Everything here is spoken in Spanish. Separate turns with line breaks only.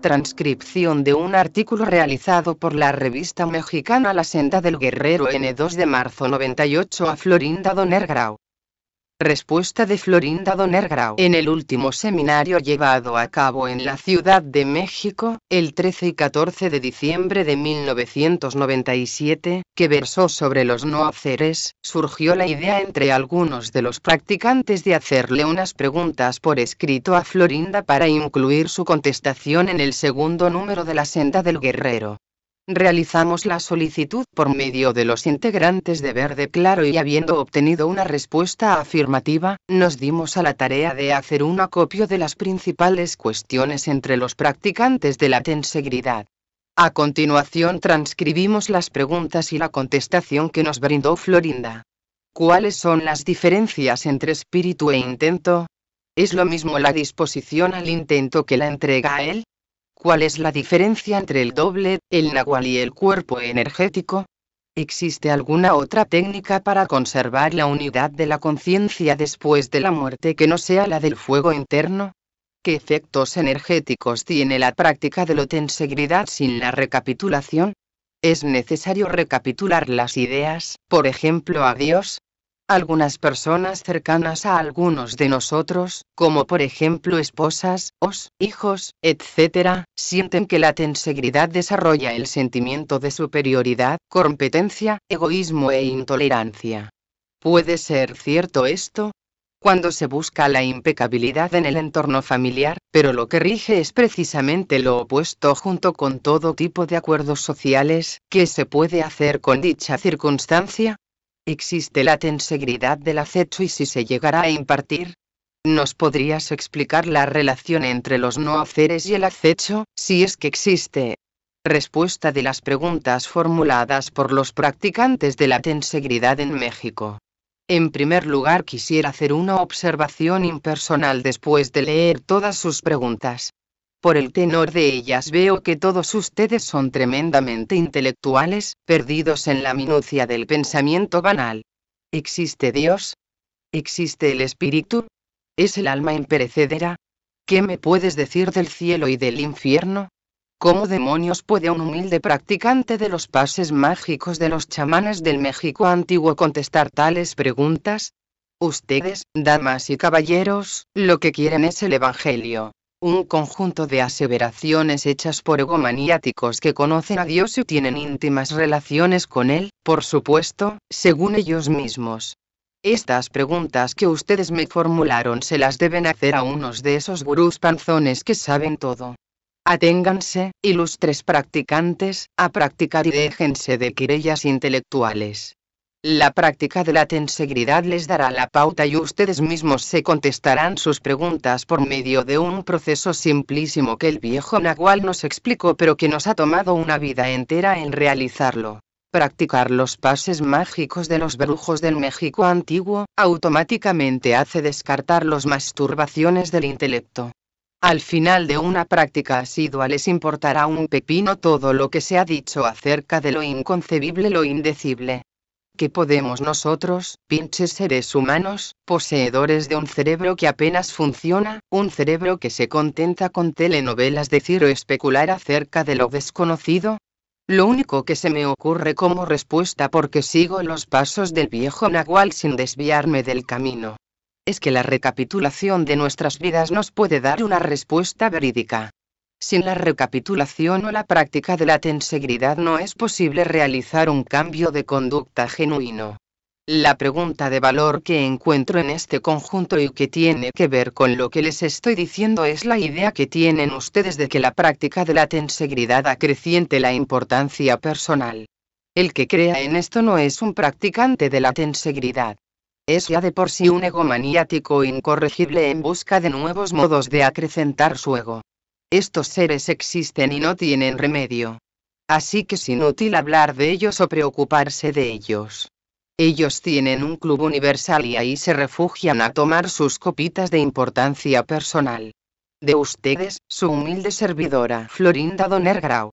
transcripción de un artículo realizado por la revista mexicana La Senda del Guerrero N2 de marzo 98 a Florinda Donergrau Respuesta de Florinda Donergrau. En el último seminario llevado a cabo en la Ciudad de México, el 13 y 14 de diciembre de 1997, que versó sobre los no haceres, surgió la idea entre algunos de los practicantes de hacerle unas preguntas por escrito a Florinda para incluir su contestación en el segundo número de la senda del guerrero realizamos la solicitud por medio de los integrantes de Verde Claro y habiendo obtenido una respuesta afirmativa, nos dimos a la tarea de hacer un acopio de las principales cuestiones entre los practicantes de la tensegridad. A continuación transcribimos las preguntas y la contestación que nos brindó Florinda. ¿Cuáles son las diferencias entre espíritu e intento? ¿Es lo mismo la disposición al intento que la entrega a él? ¿Cuál es la diferencia entre el doble, el nahual y el cuerpo energético? ¿Existe alguna otra técnica para conservar la unidad de la conciencia después de la muerte que no sea la del fuego interno? ¿Qué efectos energéticos tiene la práctica de tensegridad sin la recapitulación? ¿Es necesario recapitular las ideas, por ejemplo, a Dios, algunas personas cercanas a algunos de nosotros, como por ejemplo esposas, os, hijos, etc., sienten que la tensegridad desarrolla el sentimiento de superioridad, competencia, egoísmo e intolerancia. ¿Puede ser cierto esto? Cuando se busca la impecabilidad en el entorno familiar, pero lo que rige es precisamente lo opuesto junto con todo tipo de acuerdos sociales, ¿qué se puede hacer con dicha circunstancia? existe la tensegridad del acecho y si se llegará a impartir. ¿Nos podrías explicar la relación entre los no haceres y el acecho, si es que existe? Respuesta de las preguntas formuladas por los practicantes de la tensegridad en México. En primer lugar, quisiera hacer una observación impersonal después de leer todas sus preguntas. Por el tenor de ellas veo que todos ustedes son tremendamente intelectuales, perdidos en la minucia del pensamiento banal. ¿Existe Dios? ¿Existe el espíritu? ¿Es el alma imperecedera? ¿Qué me puedes decir del cielo y del infierno? ¿Cómo demonios puede un humilde practicante de los pases mágicos de los chamanes del México antiguo contestar tales preguntas? Ustedes, damas y caballeros, lo que quieren es el Evangelio un conjunto de aseveraciones hechas por egomaniáticos que conocen a Dios y tienen íntimas relaciones con Él, por supuesto, según ellos mismos. Estas preguntas que ustedes me formularon se las deben hacer a unos de esos gurús panzones que saben todo. Aténganse, ilustres practicantes, a practicar y déjense de querellas intelectuales. La práctica de la tensegridad les dará la pauta y ustedes mismos se contestarán sus preguntas por medio de un proceso simplísimo que el viejo Nahual nos explicó pero que nos ha tomado una vida entera en realizarlo. Practicar los pases mágicos de los brujos del México antiguo automáticamente hace descartar las masturbaciones del intelecto. Al final de una práctica asidua les importará un pepino todo lo que se ha dicho acerca de lo inconcebible, lo indecible. ¿Qué podemos nosotros, pinches seres humanos, poseedores de un cerebro que apenas funciona, un cerebro que se contenta con telenovelas decir o especular acerca de lo desconocido? Lo único que se me ocurre como respuesta porque sigo los pasos del viejo Nahual sin desviarme del camino. Es que la recapitulación de nuestras vidas nos puede dar una respuesta verídica. Sin la recapitulación o la práctica de la tensegridad no es posible realizar un cambio de conducta genuino. La pregunta de valor que encuentro en este conjunto y que tiene que ver con lo que les estoy diciendo es la idea que tienen ustedes de que la práctica de la tensegridad acreciente la importancia personal. El que crea en esto no es un practicante de la tensegridad. es ya de por sí un ego maniático incorregible en busca de nuevos modos de acrecentar su ego. Estos seres existen y no tienen remedio. Así que es inútil hablar de ellos o preocuparse de ellos. Ellos tienen un club universal y ahí se refugian a tomar sus copitas de importancia personal. De ustedes, su humilde servidora Florinda Donergrau.